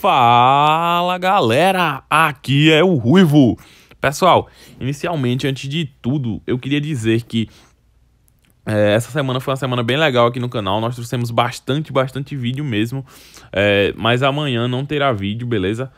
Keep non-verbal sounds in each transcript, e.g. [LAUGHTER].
Fala galera, aqui é o Ruivo. Pessoal, inicialmente, antes de tudo, eu queria dizer que é, essa semana foi uma semana bem legal aqui no canal. Nós trouxemos bastante, bastante vídeo mesmo. É, mas amanhã não terá vídeo, beleza?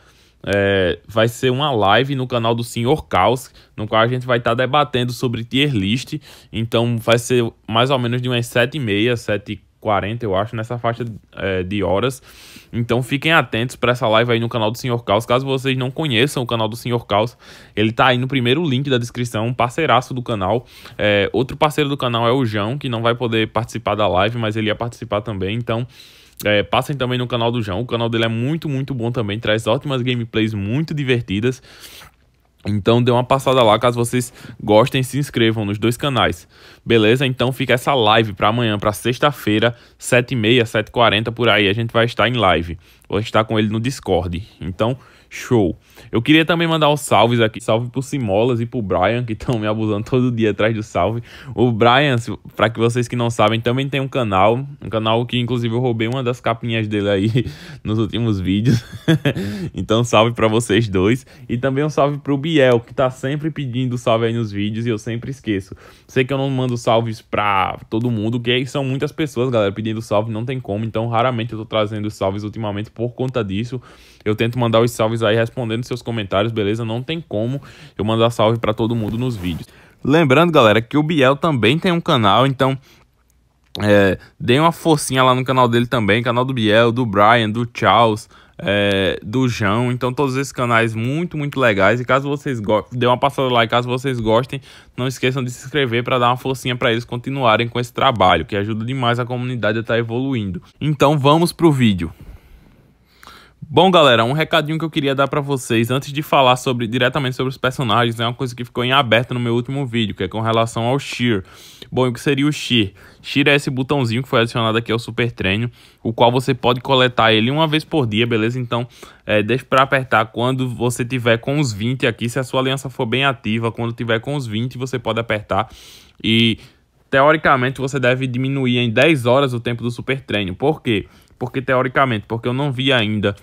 é, vai ser uma live no canal do Senhor Caos, no qual a gente vai estar tá debatendo sobre tier list. Então vai ser mais ou menos de umas 7h30, 7 40 eu acho, nessa faixa é, de horas. Então fiquem atentos para essa live aí no canal do Senhor Caos. Caso vocês não conheçam o canal do Senhor Caos, ele tá aí no primeiro link da descrição, um parceiraço do canal. É, outro parceiro do canal é o João, que não vai poder participar da live, mas ele ia participar também. Então é, passem também no canal do João. O canal dele é muito, muito bom também. Traz ótimas gameplays muito divertidas. Então dê uma passada lá, caso vocês gostem, se inscrevam nos dois canais. Beleza? Então fica essa live para amanhã, para sexta-feira, 7h30, 7h40 por aí. A gente vai estar em live. Vou estar com ele no Discord. Então, show! Eu queria também mandar os salves aqui. Salve pro Simolas e pro Brian, que estão me abusando todo dia atrás do salve. O Brian, para que vocês que não sabem, também tem um canal. Um canal que, inclusive, eu roubei uma das capinhas dele aí [LAUGHS] nos últimos vídeos. [LAUGHS] então, salve para vocês dois. E também um salve pro Biel, que tá sempre pedindo salve aí nos vídeos e eu sempre esqueço. Sei que eu não mando salves pra todo mundo, que são muitas pessoas, galera, pedindo salve, não tem como. Então, raramente eu tô trazendo salves ultimamente por conta disso. Eu tento mandar os salves aí respondendo seus comentários, beleza? Não tem como eu mandar salve para todo mundo nos vídeos. Lembrando, galera, que o Biel também tem um canal, então é, deem uma forcinha lá no canal dele também, canal do Biel, do Brian, do Charles, é, do João. Então, todos esses canais muito, muito legais. E caso vocês gostem, dê uma passada lá. E caso vocês gostem, não esqueçam de se inscrever para dar uma forcinha para eles continuarem com esse trabalho, que ajuda demais a comunidade a estar tá evoluindo. Então, vamos pro vídeo. Bom, galera, um recadinho que eu queria dar para vocês antes de falar sobre diretamente sobre os personagens é uma coisa que ficou em aberto no meu último vídeo, que é com relação ao Shear. Bom, o que seria o Shear? Shear é esse botãozinho que foi adicionado aqui ao Super Treino, o qual você pode coletar ele uma vez por dia, beleza? Então, é, deixe para apertar quando você tiver com os 20 aqui, se a sua aliança for bem ativa, quando tiver com os 20 você pode apertar e teoricamente você deve diminuir em 10 horas o tempo do super treino. Por quê? Porque teoricamente, porque eu não vi ainda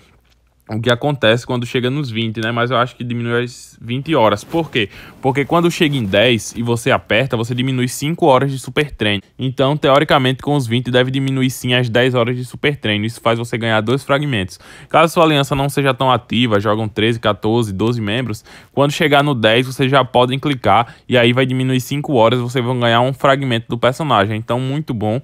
o que acontece quando chega nos 20, né? Mas eu acho que diminui as 20 horas. Por quê? Porque quando chega em 10 e você aperta, você diminui 5 horas de super treino. Então, teoricamente, com os 20 deve diminuir sim as 10 horas de super treino. Isso faz você ganhar dois fragmentos. Caso sua aliança não seja tão ativa, jogam 13, 14, 12 membros, quando chegar no 10, vocês já podem clicar e aí vai diminuir 5 horas, vocês vão ganhar um fragmento do personagem. Então, muito bom.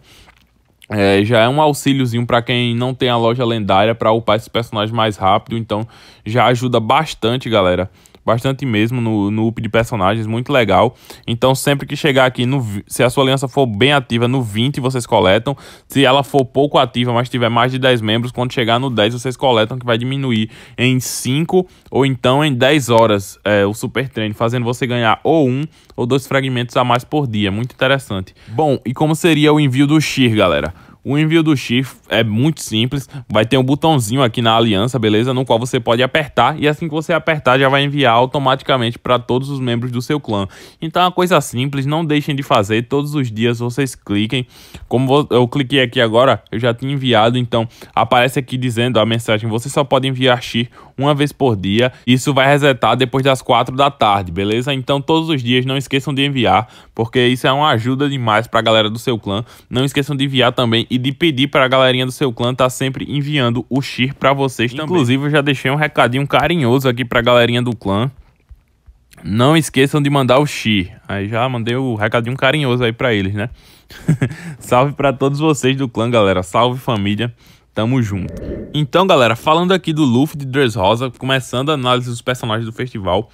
É, já é um auxíliozinho para quem não tem a loja lendária para upar esse personagem mais rápido, então já ajuda bastante, galera bastante mesmo no, no up de personagens, muito legal. Então sempre que chegar aqui, no, se a sua aliança for bem ativa, no 20 vocês coletam. Se ela for pouco ativa, mas tiver mais de 10 membros, quando chegar no 10 vocês coletam, que vai diminuir em 5 ou então em 10 horas é, o super treino, fazendo você ganhar ou um ou dois fragmentos a mais por dia. Muito interessante. Bom, e como seria o envio do Shir, galera? O envio do chip é muito simples, vai ter um botãozinho aqui na aliança, beleza? No qual você pode apertar e assim que você apertar já vai enviar automaticamente para todos os membros do seu clã. Então é uma coisa simples, não deixem de fazer, todos os dias vocês cliquem. Como eu cliquei aqui agora, eu já tinha enviado, então aparece aqui dizendo a mensagem, você só pode enviar chip uma vez por dia. Isso vai resetar depois das 4 da tarde, beleza? Então todos os dias não esqueçam de enviar, porque isso é uma ajuda demais para a galera do seu clã. Não esqueçam de enviar também e de pedir para a galerinha do seu clã estar tá sempre enviando o cheer para vocês Inclusive, também. Inclusive, eu já deixei um recadinho carinhoso aqui para a galerinha do clã. Não esqueçam de mandar o chi. Aí já mandei o recadinho carinhoso aí para eles, né? [LAUGHS] Salve para todos vocês do clã, galera. Salve família. Tamo junto. Então, galera, falando aqui do Luffy de Dressrosa, começando a análise dos personagens do festival,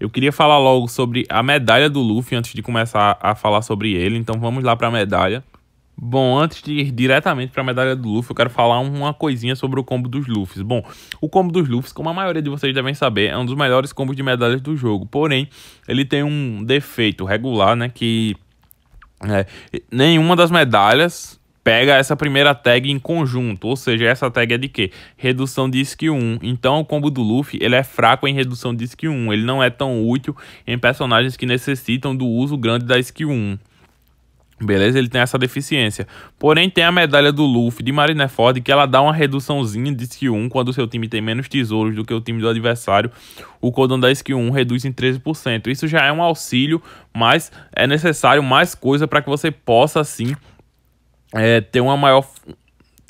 eu queria falar logo sobre a medalha do Luffy antes de começar a falar sobre ele. Então, vamos lá para a medalha. Bom, antes de ir diretamente para a medalha do Luffy, eu quero falar uma coisinha sobre o combo dos Luffys. Bom, o combo dos Luffys, como a maioria de vocês devem saber, é um dos melhores combos de medalhas do jogo. Porém, ele tem um defeito regular, né? Que é, nenhuma das medalhas pega essa primeira tag em conjunto, ou seja, essa tag é de quê? Redução de skill 1. Então o combo do Luffy, ele é fraco em redução de skill 1, ele não é tão útil em personagens que necessitam do uso grande da skill 1. Beleza? Ele tem essa deficiência. Porém, tem a medalha do Luffy de Marineford é que ela dá uma reduçãozinha de skill 1 quando o seu time tem menos tesouros do que o time do adversário. O codão da skill 1 reduz em 13%. Isso já é um auxílio, mas é necessário mais coisa para que você possa, assim é, ter uma maior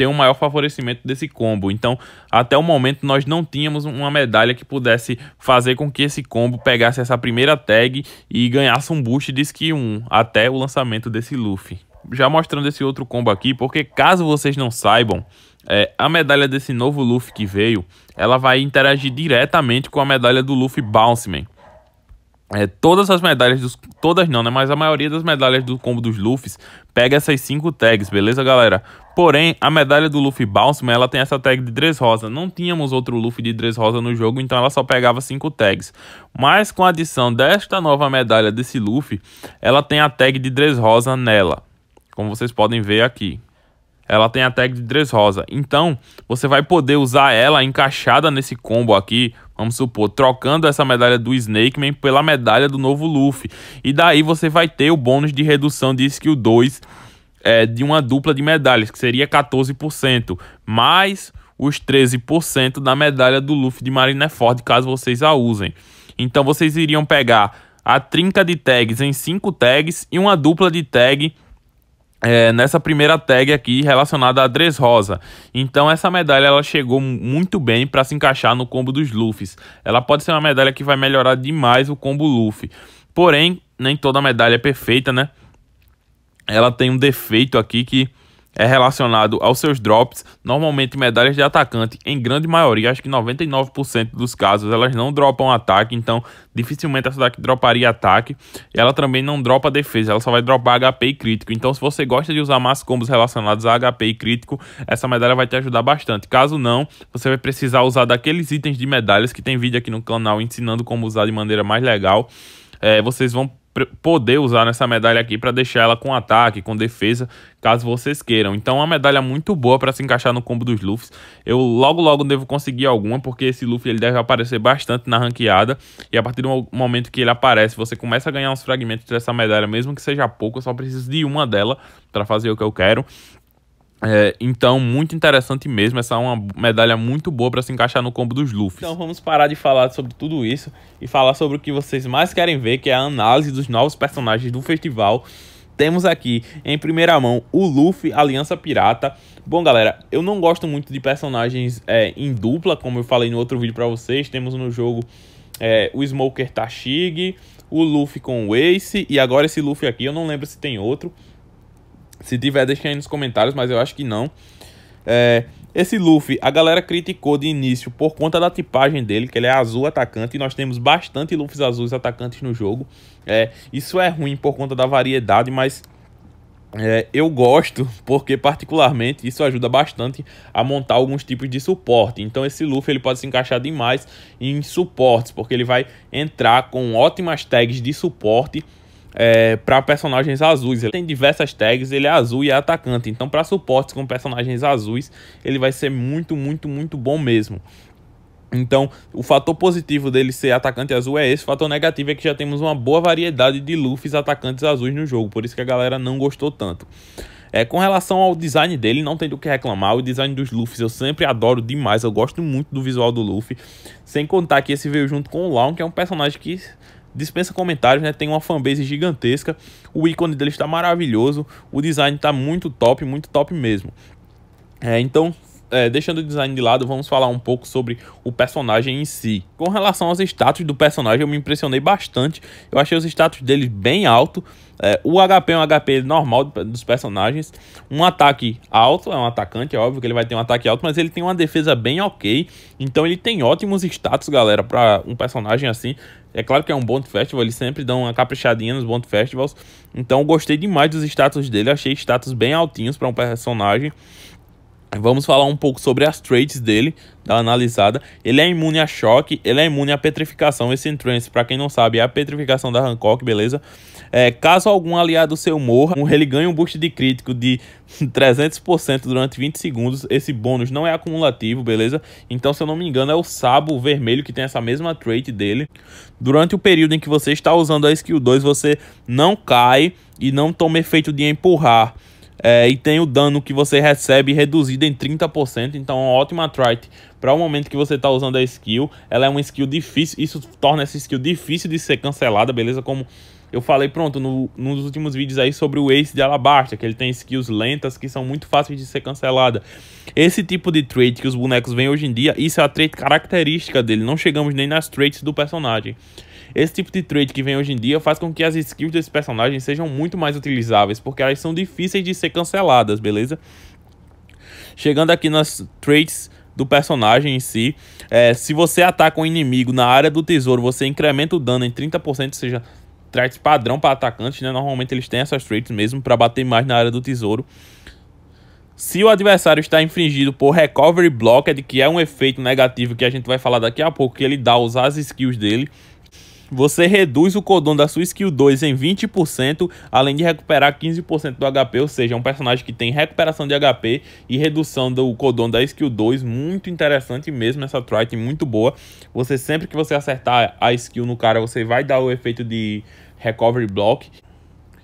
ter um maior favorecimento desse combo. Então, até o momento, nós não tínhamos uma medalha que pudesse fazer com que esse combo pegasse essa primeira tag e ganhasse um boost de skill 1 até o lançamento desse Luffy. Já mostrando esse outro combo aqui, porque caso vocês não saibam, é, a medalha desse novo Luffy que veio, ela vai interagir diretamente com a medalha do Luffy Bounceman. É, todas as medalhas dos. Todas não, né? Mas a maioria das medalhas do combo dos Luffys pega essas cinco tags, beleza, galera? Porém, a medalha do Luffy Balsam, ela tem essa tag de Rosa Não tínhamos outro Luffy de Rosa no jogo, então ela só pegava cinco tags. Mas com a adição desta nova medalha desse Luffy, ela tem a tag de Rosa nela. Como vocês podem ver aqui. Ela tem a tag de Rosa Então, você vai poder usar ela encaixada nesse combo aqui Vamos supor, trocando essa medalha do Snake Man pela medalha do novo Luffy. E daí você vai ter o bônus de redução de skill 2 é, de uma dupla de medalhas, que seria 14%, mais os 13% da medalha do Luffy de Marineford, caso vocês a usem. Então vocês iriam pegar a trinca de tags em 5 tags e uma dupla de tag é, nessa primeira tag aqui relacionada a Dres Rosa. Então essa medalha ela chegou muito bem para se encaixar no combo dos Luffys. Ela pode ser uma medalha que vai melhorar demais o combo Luffy. Porém, nem toda medalha é perfeita, né? Ela tem um defeito aqui que é relacionado aos seus drops, normalmente medalhas de atacante, em grande maioria, acho que 99% dos casos, elas não dropam ataque, então dificilmente essa daqui droparia ataque, e ela também não dropa defesa, ela só vai dropar HP e crítico, então se você gosta de usar mais combos relacionados a HP e crítico, essa medalha vai te ajudar bastante, caso não, você vai precisar usar daqueles itens de medalhas, que tem vídeo aqui no canal ensinando como usar de maneira mais legal, é, vocês vão poder usar nessa medalha aqui para deixar ela com ataque, com defesa, caso vocês queiram. Então é uma medalha muito boa para se encaixar no combo dos Luffs. Eu logo logo devo conseguir alguma, porque esse Luffy ele deve aparecer bastante na ranqueada. E a partir do momento que ele aparece, você começa a ganhar uns fragmentos dessa medalha, mesmo que seja pouco. Eu só preciso de uma dela para fazer o que eu quero. É, então, muito interessante mesmo. Essa é uma medalha muito boa para se encaixar no combo dos Luffy. Então, vamos parar de falar sobre tudo isso e falar sobre o que vocês mais querem ver, que é a análise dos novos personagens do festival. Temos aqui, em primeira mão, o Luffy, Aliança Pirata. Bom, galera, eu não gosto muito de personagens é, em dupla, como eu falei no outro vídeo para vocês. Temos no jogo é, o Smoker Tashig, o Luffy com o Ace e agora esse Luffy aqui, eu não lembro se tem outro. Se tiver, deixe aí nos comentários, mas eu acho que não. É, esse Luffy, a galera criticou de início por conta da tipagem dele, que ele é azul atacante, e nós temos bastante Luffy azuis atacantes no jogo. É, isso é ruim por conta da variedade, mas é, eu gosto, [LAUGHS] porque particularmente isso ajuda bastante a montar alguns tipos de suporte. Então esse Luffy ele pode se encaixar demais em suportes, porque ele vai entrar com ótimas tags de suporte é, para personagens azuis. Ele tem diversas tags, ele é azul e é atacante. Então, para suportes com personagens azuis, ele vai ser muito, muito, muito bom mesmo. Então, o fator positivo dele ser atacante azul é esse. O fator negativo é que já temos uma boa variedade de Luffys atacantes azuis no jogo. Por isso que a galera não gostou tanto. É, com relação ao design dele, não tem do que reclamar. O design dos Luffys eu sempre adoro demais. Eu gosto muito do visual do Luffy. Sem contar que esse veio junto com o Lawn, que é um personagem que dispensa comentários, né? Tem uma fanbase gigantesca, o ícone dele está maravilhoso, o design está muito top, muito top mesmo. É, então é, deixando o design de lado, vamos falar um pouco sobre o personagem em si. Com relação aos status do personagem, eu me impressionei bastante. Eu achei os status dele bem alto. É, o HP é um HP normal dos personagens. Um ataque alto, é um atacante, é óbvio que ele vai ter um ataque alto, mas ele tem uma defesa bem ok. Então ele tem ótimos status, galera, para um personagem assim. É claro que é um Bond Festival, eles sempre dão uma caprichadinha nos Bond Festivals. Então gostei demais dos status dele, achei status bem altinhos para um personagem. Vamos falar um pouco sobre as traits dele, da analisada. Ele é imune a choque, ele é imune à petrificação. Esse entrance, para quem não sabe, é a petrificação da Hancock, beleza? É, caso algum aliado seu morra, um, ele ganha um boost de crítico de 300% [LAUGHS] durante 20 segundos. Esse bônus não é acumulativo, beleza? Então, se eu não me engano, é o Sabo Vermelho que tem essa mesma trait dele. Durante o período em que você está usando a skill 2, você não cai e não toma efeito de empurrar. É, e tem o dano que você recebe reduzido em 30%, então é uma ótima trite para o momento que você está usando a skill. Ela é uma skill difícil, isso torna essa skill difícil de ser cancelada, beleza? Como eu falei, pronto, no, nos últimos vídeos aí sobre o Ace de Alabasta, que ele tem skills lentas que são muito fáceis de ser cancelada. Esse tipo de trait que os bonecos vêm hoje em dia, isso é a trait característica dele, não chegamos nem nas traits do personagem. Esse tipo de trade que vem hoje em dia faz com que as skills desse personagem sejam muito mais utilizáveis, porque elas são difíceis de ser canceladas, beleza? Chegando aqui nas trades do personagem em si. É, se você ataca um inimigo na área do tesouro, você incrementa o dano em 30%, ou seja, traits padrão para atacante, né? Normalmente eles têm essas traits mesmo para bater mais na área do tesouro. Se o adversário está infringido por Recovery Blocked, que é um efeito negativo que a gente vai falar daqui a pouco, que ele dá usar as skills dele, você reduz o codon da sua skill 2 em 20%, além de recuperar 15% do HP, ou seja, é um personagem que tem recuperação de HP e redução do codon da skill 2, muito interessante mesmo essa trait, muito boa. Você sempre que você acertar a skill no cara, você vai dar o efeito de recovery block.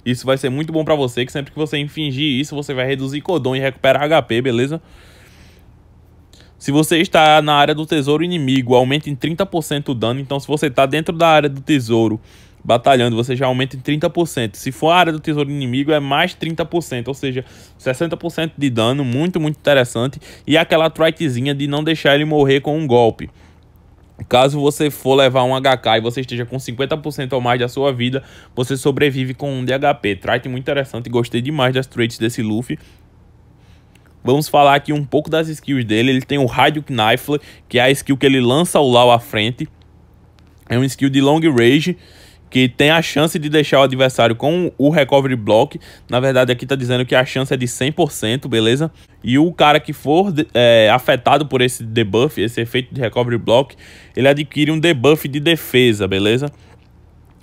Isso vai ser muito bom para você, que sempre que você infligir isso, você vai reduzir codon e recuperar HP, beleza? Se você está na área do tesouro inimigo, aumenta em 30% o dano. Então, se você está dentro da área do tesouro batalhando, você já aumenta em 30%. Se for a área do tesouro inimigo, é mais 30%, ou seja, 60% de dano. Muito, muito interessante. E aquela tritezinha de não deixar ele morrer com um golpe. Caso você for levar um HK e você esteja com 50% ou mais da sua vida, você sobrevive com um de HP. Trite muito interessante, gostei demais das traits desse Luffy. Vamos falar aqui um pouco das skills dele. Ele tem o Radio Knifler, que é a skill que ele lança o Lau à frente. É uma skill de long range, que tem a chance de deixar o adversário com o recovery block. Na verdade, aqui está dizendo que a chance é de 100%, beleza? E o cara que for é, afetado por esse debuff, esse efeito de recovery block, ele adquire um debuff de defesa, beleza?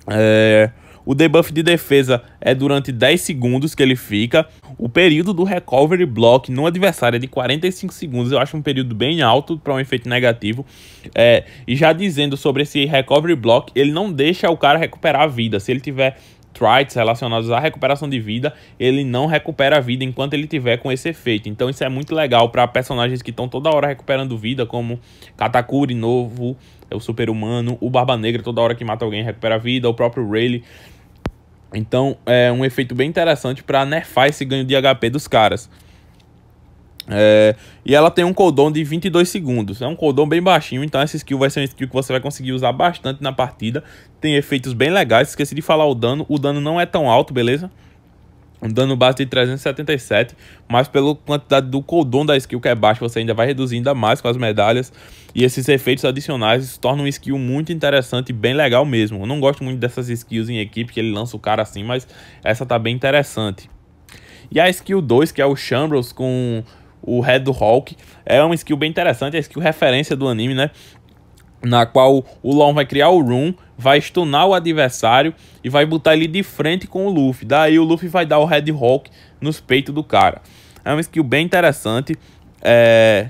É... O debuff de defesa é durante 10 segundos que ele fica. O período do recovery block no adversário é de 45 segundos. Eu acho um período bem alto para um efeito negativo. É, e já dizendo sobre esse recovery block, ele não deixa o cara recuperar a vida. Se ele tiver trites relacionados à recuperação de vida, ele não recupera a vida enquanto ele tiver com esse efeito. Então isso é muito legal para personagens que estão toda hora recuperando vida, como Katakuri novo, é o super-humano, o Barba Negra toda hora que mata alguém recupera a vida, o próprio Rayleigh então é um efeito bem interessante para nerfar esse ganho de HP dos caras. É, e ela tem um cooldown de 22 segundos. É um cooldown bem baixinho, então essa skill vai ser uma skill que você vai conseguir usar bastante na partida. Tem efeitos bem legais, esqueci de falar o dano. O dano não é tão alto, beleza? dano base de 377, mas pela quantidade do cooldown da skill que é baixa, você ainda vai reduzindo ainda mais com as medalhas, e esses efeitos adicionais se torna um skill muito interessante e bem legal mesmo. Eu não gosto muito dessas skills em equipe, que ele lança o cara assim, mas essa tá bem interessante. E a skill 2, que é o Chambros com o Red Hulk. É uma skill bem interessante, é a skill referência do anime, né? na qual o Law vai criar o Room, vai stunar o adversário e vai botar ele de frente com o Luffy. Daí o Luffy vai dar o Red Hawk nos peitos do cara. É uma skill bem interessante. É...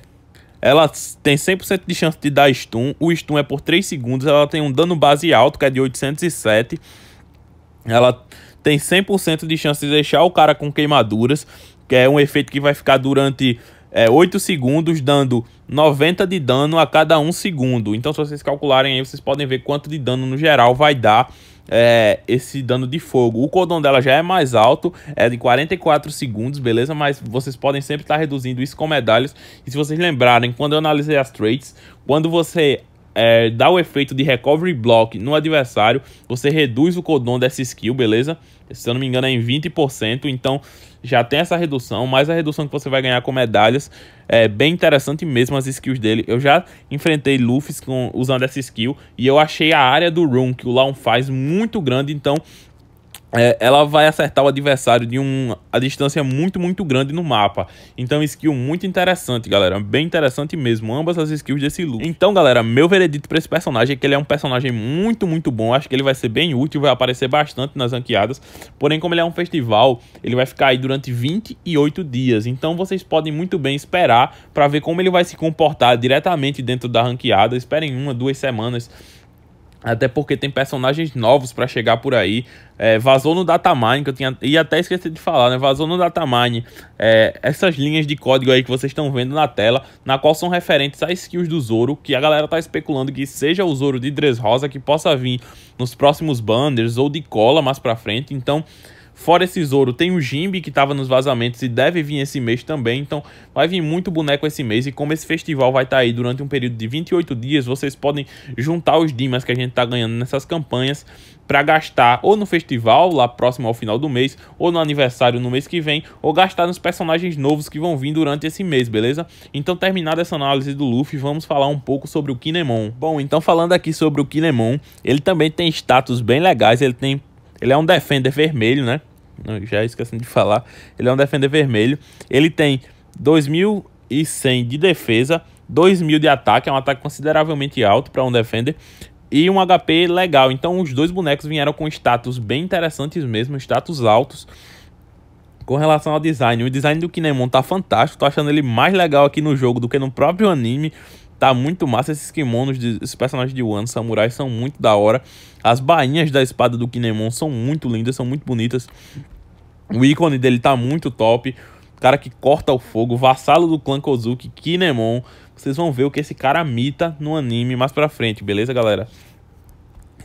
Ela tem 100% de chance de dar stun. O stun é por 3 segundos. Ela tem um dano base alto, que é de 807. Ela tem 100% de chance de deixar o cara com queimaduras, que é um efeito que vai ficar durante é, 8 segundos, dando 90 de dano a cada 1 segundo. Então, se vocês calcularem aí, vocês podem ver quanto de dano no geral vai dar é, esse dano de fogo. O cordão dela já é mais alto, é de 44 segundos, beleza? Mas vocês podem sempre estar tá reduzindo isso com medalhas. E se vocês lembrarem, quando eu analisei as traits, quando você é, dá o efeito de recovery block no adversário, você reduz o codon dessa skill, beleza? Se eu não me engano é em 20%, então já tem essa redução, mais a redução que você vai ganhar com medalhas, é bem interessante mesmo as skills dele. Eu já enfrentei Luffy com, usando essa skill e eu achei a área do Room que o Lawn faz muito grande, então é, ela vai acertar o adversário de uma distância muito, muito grande no mapa. Então, skill muito interessante, galera. Bem interessante mesmo, ambas as skills desse Lu. Então, galera, meu veredito pra esse personagem é que ele é um personagem muito, muito bom. Acho que ele vai ser bem útil, vai aparecer bastante nas ranqueadas. Porém, como ele é um festival, ele vai ficar aí durante 28 dias. Então, vocês podem muito bem esperar pra ver como ele vai se comportar diretamente dentro da ranqueada. Esperem uma, duas semanas até porque tem personagens novos para chegar por aí. É, vazou no Datamine, que eu tinha e até esqueci de falar, né? Vazou no Datamine é, essas linhas de código aí que vocês estão vendo na tela, na qual são referentes às skills do Zoro, que a galera tá especulando que seja o Zoro de Rosa que possa vir nos próximos banners ou de cola mais pra frente. Então, Fora esse Zoro, tem o Jimbe que estava nos vazamentos e deve vir esse mês também. Então vai vir muito boneco esse mês. E como esse festival vai estar tá aí durante um período de 28 dias, vocês podem juntar os dimas que a gente está ganhando nessas campanhas para gastar ou no festival, lá próximo ao final do mês, ou no aniversário no mês que vem, ou gastar nos personagens novos que vão vir durante esse mês, beleza? Então, terminada essa análise do Luffy, vamos falar um pouco sobre o Kinemon. Bom, então falando aqui sobre o Kinemon, ele também tem status bem legais, ele tem ele é um defender vermelho, né? Já esqueci de falar. Ele é um defender vermelho. Ele tem 2.100 de defesa, 2.000 de ataque. É um ataque consideravelmente alto para um defender. E um HP legal. Então os dois bonecos vieram com status bem interessantes mesmo. Status altos. Com relação ao design, o design do Kinemon tá fantástico. Tô achando ele mais legal aqui no jogo do que no próprio anime. Tá muito massa esses kimonos, de, esses personagens de One Samurai são muito da hora. As bainhas da espada do Kinemon são muito lindas, são muito bonitas. O ícone dele tá muito top. O cara que corta o fogo, vassalo do clã Kozuki, Kinemon. Vocês vão ver o que esse cara mita no anime mais pra frente, beleza, galera?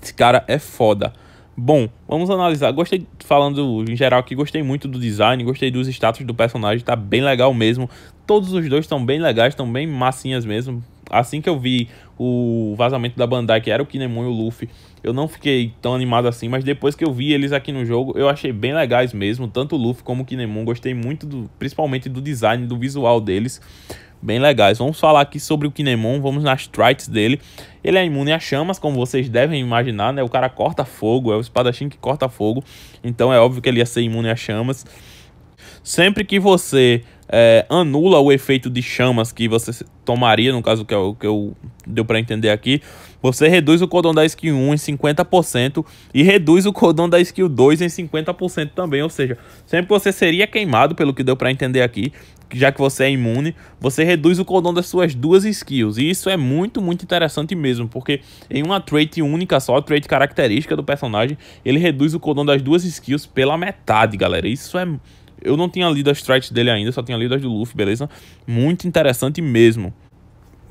Esse cara é foda. Bom, vamos analisar. Gostei, falando em geral aqui, gostei muito do design, gostei dos status do personagem, tá bem legal mesmo. Todos os dois estão bem legais, estão bem massinhas mesmo assim que eu vi o vazamento da Bandai, que era o Kinemon e o Luffy, eu não fiquei tão animado assim, mas depois que eu vi eles aqui no jogo, eu achei bem legais mesmo, tanto o Luffy como o Kinemon, gostei muito, do, principalmente do design, do visual deles, bem legais. Vamos falar aqui sobre o Kinemon, vamos nas trites dele. Ele é imune a chamas, como vocês devem imaginar, né? O cara corta fogo, é o espadachim que corta fogo, então é óbvio que ele ia ser imune a chamas. Sempre que você é, anula o efeito de chamas que você tomaria, no caso que, é o que eu deu para entender aqui. Você reduz o cordão da skill 1 em 50% e reduz o cordão da skill 2 em 50% também. Ou seja, sempre que você seria queimado, pelo que deu para entender aqui, já que você é imune, você reduz o cordão das suas duas skills. E isso é muito, muito interessante mesmo, porque em uma trait única só, a trait característica do personagem, ele reduz o cordão das duas skills pela metade, galera. Isso é eu não tinha lido as trades dele ainda, só tinha lido as do Luffy, beleza? Muito interessante mesmo.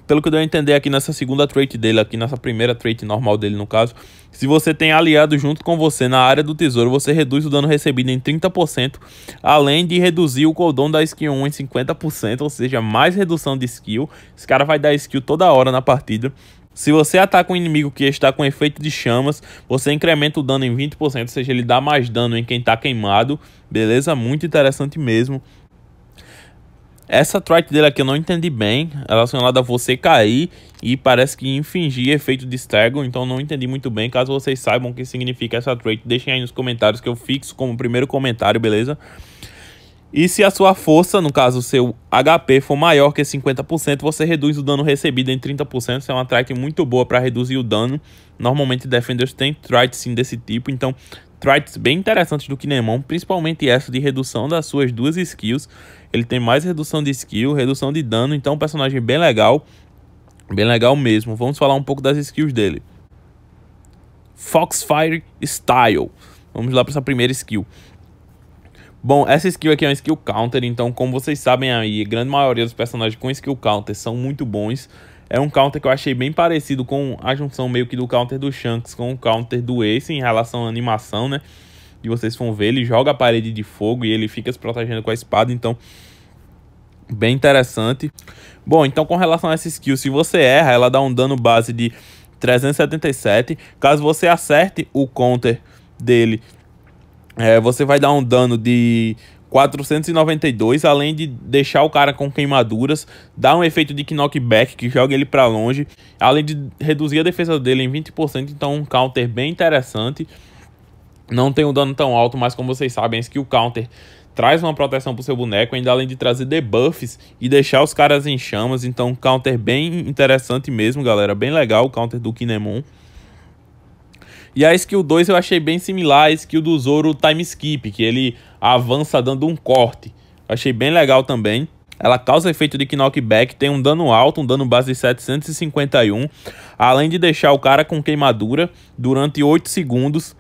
Pelo que eu deu a entender aqui nessa segunda trait dele, aqui nessa primeira trait normal dele no caso, se você tem aliado junto com você na área do tesouro, você reduz o dano recebido em 30%, além de reduzir o cooldown da skill 1 em 50%, ou seja, mais redução de skill. Esse cara vai dar skill toda hora na partida. Se você ataca um inimigo que está com efeito de chamas, você incrementa o dano em 20%, ou seja, ele dá mais dano em quem está queimado. Beleza? Muito interessante mesmo. Essa trait dele aqui eu não entendi bem, relacionada a você cair e parece que infligir efeito de stagger, então não entendi muito bem. Caso vocês saibam o que significa essa trait, deixem aí nos comentários que eu fixo como primeiro comentário, beleza? E se a sua força, no caso seu HP, for maior que 50%, você reduz o dano recebido em 30%. Isso é uma track muito boa para reduzir o dano. Normalmente defenders têm traits sim desse tipo, então traits bem interessantes do Kinemon, principalmente essa de redução das suas duas skills. Ele tem mais redução de skill, redução de dano, então é um personagem bem legal, bem legal mesmo. Vamos falar um pouco das skills dele. Foxfire Style. Vamos lá para essa primeira skill. Bom, essa skill aqui é uma skill counter, então como vocês sabem aí, a grande maioria dos personagens com skill counter são muito bons. É um counter que eu achei bem parecido com a junção meio que do counter do Shanks com o counter do Ace em relação à animação, né? E vocês vão ver, ele joga a parede de fogo e ele fica se protegendo com a espada, então bem interessante. Bom, então com relação a essa skill, se você erra, ela dá um dano base de 377. Caso você acerte o counter dele é, você vai dar um dano de 492, além de deixar o cara com queimaduras, dá um efeito de knockback que joga ele para longe, além de reduzir a defesa dele em 20%, então um counter bem interessante. Não tem um dano tão alto, mas como vocês sabem, que o counter traz uma proteção pro seu boneco, ainda além de trazer debuffs e deixar os caras em chamas, então um counter bem interessante mesmo, galera, bem legal o counter do Kinemon. E a skill 2 eu achei bem similar à skill do Zoro Time Skip, que ele avança dando um corte. Achei bem legal também. Ela causa efeito de knockback, tem um dano alto, um dano base de 751, além de deixar o cara com queimadura durante 8 segundos,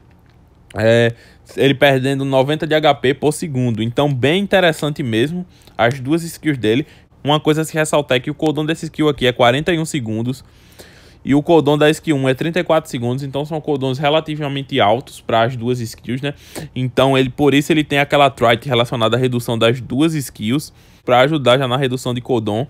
é, ele perdendo 90 de HP por segundo. Então, bem interessante mesmo as duas skills dele. Uma coisa a se ressaltar é que o cooldown dessa skill aqui é 41 segundos, e o cordão da sk 1 é 34 segundos, então são cordões relativamente altos para as duas skills, né? Então ele por isso ele tem aquela trite relacionada à redução das duas skills para ajudar já na redução de cordão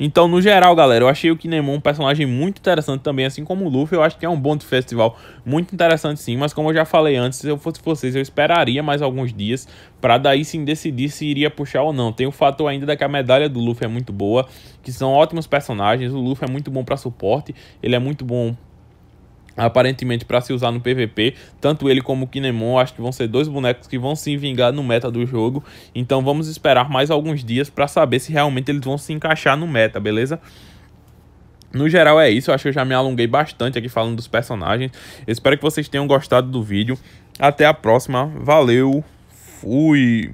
então, no geral, galera, eu achei o Kinemon um personagem muito interessante também, assim como o Luffy. Eu acho que é um bom de festival, muito interessante sim. Mas como eu já falei antes, se eu fosse vocês, eu esperaria mais alguns dias para daí sim decidir se iria puxar ou não. Tem o fator ainda da que a medalha do Luffy é muito boa, que são ótimos personagens. O Luffy é muito bom para suporte, ele é muito bom aparentemente para se usar no PVP, tanto ele como o Kinemon, acho que vão ser dois bonecos que vão se vingar no meta do jogo, então vamos esperar mais alguns dias para saber se realmente eles vão se encaixar no meta, beleza? No geral é isso, eu acho que eu já me alonguei bastante aqui falando dos personagens, espero que vocês tenham gostado do vídeo, até a próxima, valeu, fui!